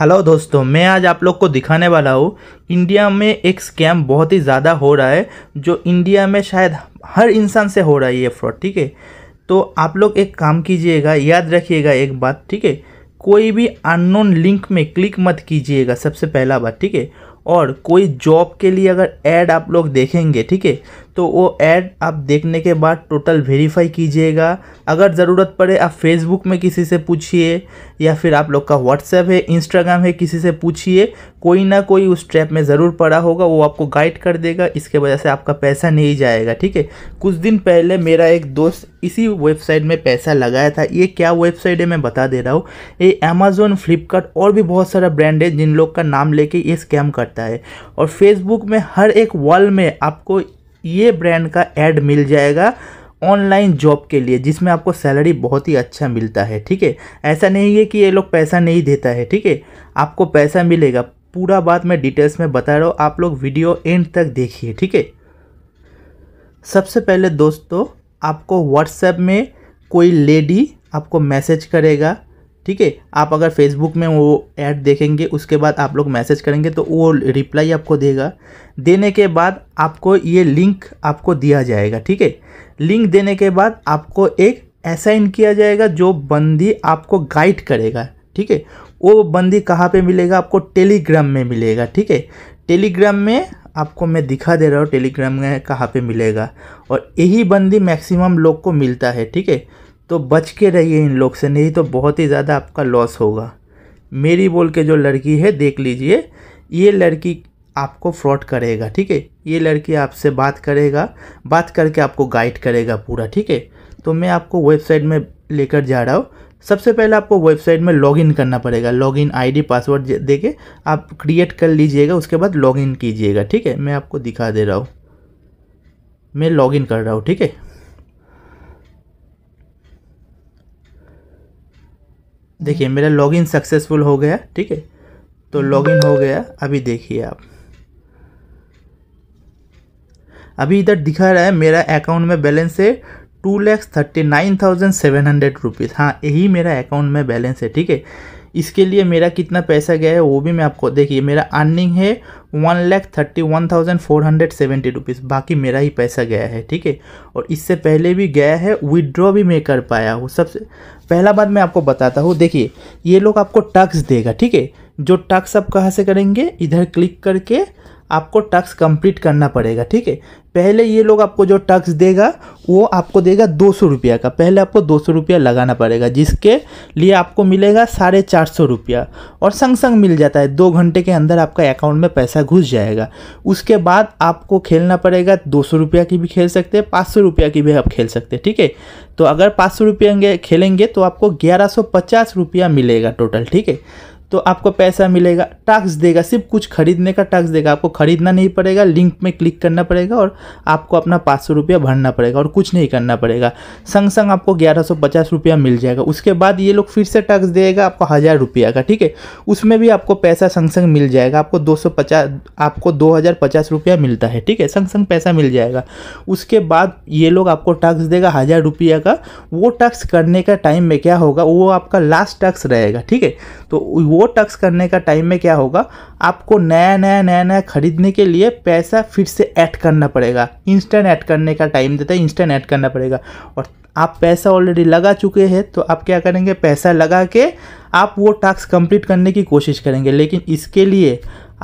hello दोस्तों मैं आज आप लोग को दिखाने वाला हूँ इंडिया में एक स्कैम बहुत ही ज़्यादा हो रहा है जो इंडिया में शायद हर इंसान से हो रहा है ये फ्रॉड ठीक है तो आप लोग एक काम कीजिएगा याद रखिएगा एक बात ठीक है कोई भी अननोन लिंक में क्लिक मत कीजिएगा सबसे पहला बात ठीक है और कोई जॉब के लिए अगर एड आप लोग देखेंगे ठीक है तो वो ऐड आप देखने के बाद टोटल वेरीफाई कीजिएगा अगर ज़रूरत पड़े आप फेसबुक में किसी से पूछिए या फिर आप लोग का व्हाट्सएप है इंस्टाग्राम है किसी से पूछिए कोई ना कोई उस ट्रैप में ज़रूर पड़ा होगा वो आपको गाइड कर देगा इसके वजह से आपका पैसा नहीं जाएगा ठीक है कुछ दिन पहले मेरा एक दोस्त इसी वेबसाइट में पैसा लगाया था ये क्या वेबसाइट है मैं बता दे रहा हूँ ये अमेज़ोन फ्लिपकार्ट और भी बहुत सारा ब्रांड है जिन लोग का नाम लेके ये स्कैम करता है और फेसबुक में हर एक वॉल में आपको ये ब्रांड का एड मिल जाएगा ऑनलाइन जॉब के लिए जिसमें आपको सैलरी बहुत ही अच्छा मिलता है ठीक है ऐसा नहीं है कि ये लोग पैसा नहीं देता है ठीक है आपको पैसा मिलेगा पूरा बात मैं डिटेल्स में बता रहा हूँ आप लोग वीडियो एंड तक देखिए ठीक है सबसे पहले दोस्तों आपको व्हाट्सएप में कोई लेडी आपको मैसेज करेगा ठीक है आप अगर फेसबुक में वो ऐड देखेंगे उसके बाद आप लोग मैसेज करेंगे तो वो रिप्लाई आपको देगा देने के बाद आपको ये लिंक आपको दिया जाएगा ठीक है लिंक देने के बाद आपको एक असाइन किया जाएगा जो बंदी आपको गाइड करेगा ठीक है वो बंदी कहाँ पे मिलेगा आपको टेलीग्राम में मिलेगा ठीक है टेलीग्राम में आपको मैं दिखा दे रहा हूँ टेलीग्राम में कहाँ पे मिलेगा और यही बंदी मैक्सिमम लोग को मिलता है ठीक है तो बच के रहिए इन लोग से नहीं तो बहुत ही ज़्यादा आपका लॉस होगा मेरी बोल के जो लड़की है देख लीजिए ये लड़की आपको फ्रॉड करेगा ठीक है ये लड़की आपसे बात करेगा बात करके आपको गाइड करेगा पूरा ठीक है तो मैं आपको वेबसाइट में लेकर जा रहा हूँ सबसे पहले आपको वेबसाइट में लॉगिन करना पड़ेगा लॉगिन आईडी पासवर्ड दे के आप क्रिएट कर लीजिएगा उसके बाद लॉगिन कीजिएगा ठीक है मैं आपको दिखा दे रहा हूँ मैं लॉगिन कर रहा हूँ ठीक है देखिए मेरा लॉगिन सक्सेसफुल हो गया ठीक है तो लॉगिन हो गया अभी देखिए आप अभी इधर दिखा रहा है मेरा अकाउंट में बैलेंस है two lakhs thirty nine thousand seven hundred rupees हाँ यही मेरा अकाउंट में बैलेंस है ठीक है इसके लिए मेरा कितना पैसा गया है वो भी मैं आपको देखिए मेरा अर्निंग है one lakh thirty one thousand four hundred seventy rupees बाकी मेरा ही पैसा गया है ठीक है और इससे पहले भी गया है विदड्रॉ भी मैं कर पाया हूँ सबसे पहला बात मैं आपको बताता हूँ देखिए ये लोग आपको टक्स देगा ठीक है जो टक्स आप कहाँ से करेंगे इधर क्लिक करके आपको टक्स कंप्लीट करना पड़ेगा ठीक है पहले ये लोग आपको जो टक्स देगा वो आपको देगा दो सौ रुपया का पहले आपको दो सौ रुपया लगाना पड़ेगा जिसके लिए आपको मिलेगा साढ़े चार सौ रुपया और संग संग मिल जाता है दो घंटे के अंदर आपका अकाउंट में पैसा घुस जाएगा उसके बाद आपको खेलना पड़ेगा दो सौ रुपया की भी खेल सकते हैं पाँच सौ रुपया की भी आप खेल सकते हैं ठीक है तो अगर पाँच सौ रुपया खेलेंगे तो आपको ग्यारह सौ पचास रुपया मिलेगा टोटल ठीक है तो आपको पैसा मिलेगा टैक्स देगा सिर्फ कुछ खरीदने का टैक्स देगा आपको खरीदना नहीं पड़ेगा लिंक में क्लिक करना पड़ेगा और आपको अपना पाँच सौ रुपया भरना पड़ेगा और कुछ नहीं करना पड़ेगा संग संग आपको ग्यारह सौ पचास रुपया मिल जाएगा उसके बाद ये लोग फिर से टैक्स देगा आपको हज़ार रुपया का ठीक है उसमें भी आपको पैसा संग संग मिल जाएगा आपको दो सौ पचास आपको दो हज़ार पचास रुपया मिलता है ठीक है संग संग पैसा मिल जाएगा उसके बाद ये लोग आपको टैक्स देगा हज़ार रुपया का वो टैक्स करने का टाइम में क्या होगा वो आपका लास्ट टैक्स रहेगा ठीक है तो वो वो टक्स करने का टाइम में क्या होगा आपको नया नया नया नया खरीदने के लिए पैसा फिर से ऐड करना पड़ेगा इंस्टेंट ऐड करने का टाइम देता है इंस्टेंट ऐड करना पड़ेगा और आप पैसा ऑलरेडी लगा चुके हैं तो आप क्या करेंगे पैसा लगा के आप वो टास्क कंप्लीट करने की कोशिश करेंगे लेकिन इसके लिए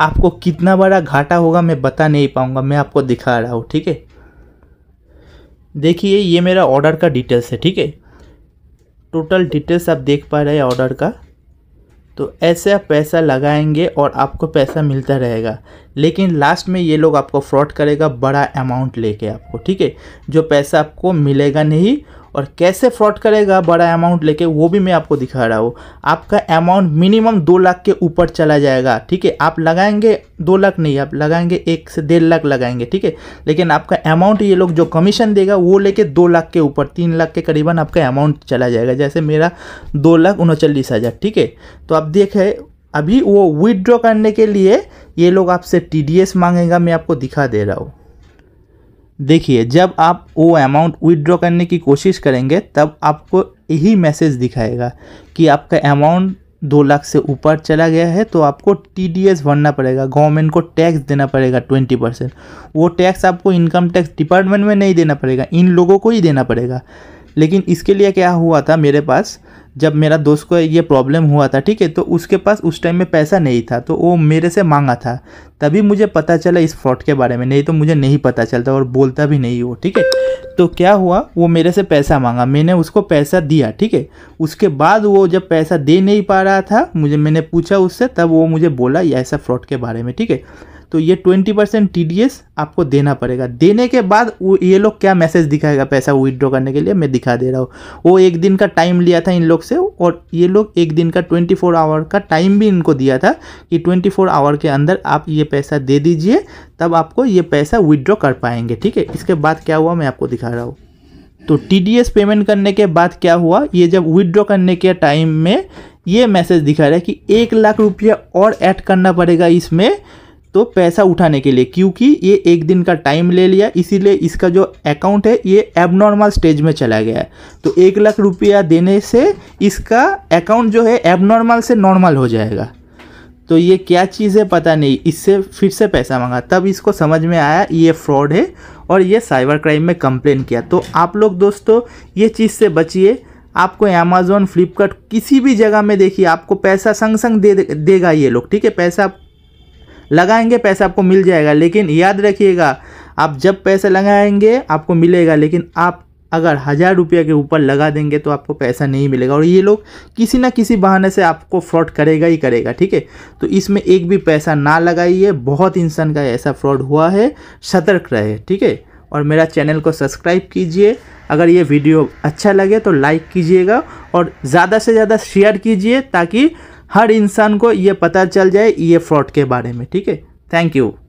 आपको कितना बड़ा घाटा होगा मैं बता नहीं पाऊंगा मैं आपको दिखा रहा हूँ ठीक है देखिए ये मेरा ऑर्डर का डिटेल्स है ठीक है टोटल डिटेल्स आप देख पा रहे हैं ऑर्डर का तो ऐसे आप पैसा लगाएंगे और आपको पैसा मिलता रहेगा लेकिन लास्ट में ये लोग आपको फ्रॉड करेगा बड़ा अमाउंट लेके आपको ठीक है जो पैसा आपको मिलेगा नहीं और कैसे फ्रॉड करेगा बड़ा अमाउंट लेके वो भी मैं आपको दिखा रहा हूँ आपका अमाउंट मिनिमम दो लाख के ऊपर चला जाएगा ठीक है आप लगाएंगे दो लाख नहीं आप लगाएंगे एक से डेढ़ लाख लगाएंगे ठीक है लेकिन आपका अमाउंट ये लोग जो कमीशन देगा वो लेके दो लाख के ऊपर तीन लाख के करीबन आपका अमाउंट चला जाएगा जैसे मेरा दो लाख उनचालीस हज़ार ठीक है तो आप देखें अभी वो विदड्रॉ करने के लिए ये लोग आपसे टी मांगेगा मैं आपको दिखा दे रहा हूँ देखिए जब आप वो अमाउंट विदड्रॉ करने की कोशिश करेंगे तब आपको यही मैसेज दिखाएगा कि आपका अमाउंट दो लाख से ऊपर चला गया है तो आपको टी डी एस भरना पड़ेगा गवर्नमेंट को टैक्स देना पड़ेगा ट्वेंटी परसेंट वो टैक्स आपको इनकम टैक्स डिपार्टमेंट में नहीं देना पड़ेगा इन लोगों को ही देना पड़ेगा लेकिन इसके लिए क्या हुआ था मेरे पास जब मेरा दोस्त को ये प्रॉब्लम हुआ था ठीक है तो उसके पास उस टाइम में पैसा नहीं था तो वो मेरे से मांगा था तभी मुझे पता चला इस फ्रॉड के बारे में नहीं तो मुझे नहीं पता चलता और बोलता भी नहीं वो ठीक है तो क्या हुआ वो मेरे से पैसा मांगा मैंने उसको पैसा दिया ठीक है उसके बाद वो जब पैसा दे नहीं पा रहा था मुझे मैंने पूछा उससे तब वो मुझे बोला ऐसा फ्रॉड के बारे में ठीक है तो ये ट्वेंटी परसेंट टी आपको देना पड़ेगा देने के बाद ये लोग क्या मैसेज दिखाएगा पैसा विदड्रॉ करने के लिए मैं दिखा दे रहा हूँ वो एक दिन का टाइम लिया था इन लोग से और ये लोग एक दिन का ट्वेंटी फोर आवर का टाइम भी इनको दिया था कि ट्वेंटी फोर आवर के अंदर आप ये पैसा दे दीजिए तब आपको ये पैसा विदड्रॉ कर पाएंगे ठीक है इसके बाद क्या हुआ मैं आपको दिखा रहा हूँ तो टी पेमेंट करने के बाद क्या हुआ ये जब विदड्रॉ करने के टाइम में ये मैसेज दिखा रहा है कि एक लाख रुपया और ऐड करना पड़ेगा इसमें तो पैसा उठाने के लिए क्योंकि ये एक दिन का टाइम ले लिया इसीलिए इसका जो अकाउंट है ये एबनॉर्मल स्टेज में चला गया है तो एक लाख रुपया देने से इसका अकाउंट जो है एबनॉर्मल से नॉर्मल हो जाएगा तो ये क्या चीज़ है पता नहीं इससे फिर से पैसा मांगा तब इसको समझ में आया ये फ्रॉड है और ये साइबर क्राइम में कंप्लेन किया तो आप लोग दोस्तों ये चीज़ से बचिए आपको अमेजोन फ्लिपकार्ट किसी भी जगह में देखिए आपको पैसा संग संग दे देगा ये लोग ठीक है पैसा लगाएंगे पैसा आपको मिल जाएगा लेकिन याद रखिएगा आप जब पैसे लगाएंगे आपको मिलेगा लेकिन आप अगर हज़ार रुपये के ऊपर लगा देंगे तो आपको पैसा नहीं मिलेगा और ये लोग किसी ना किसी बहाने से आपको फ्रॉड करेगा ही करेगा ठीक है तो इसमें एक भी पैसा ना लगाइए बहुत इंसान का ऐसा फ्रॉड हुआ है सतर्क रहे ठीक है और मेरा चैनल को सब्सक्राइब कीजिए अगर ये वीडियो अच्छा लगे तो लाइक कीजिएगा और ज़्यादा से ज़्यादा शेयर कीजिए ताकि हर इंसान को ये पता चल जाए ये फ्रॉड के बारे में ठीक है थैंक यू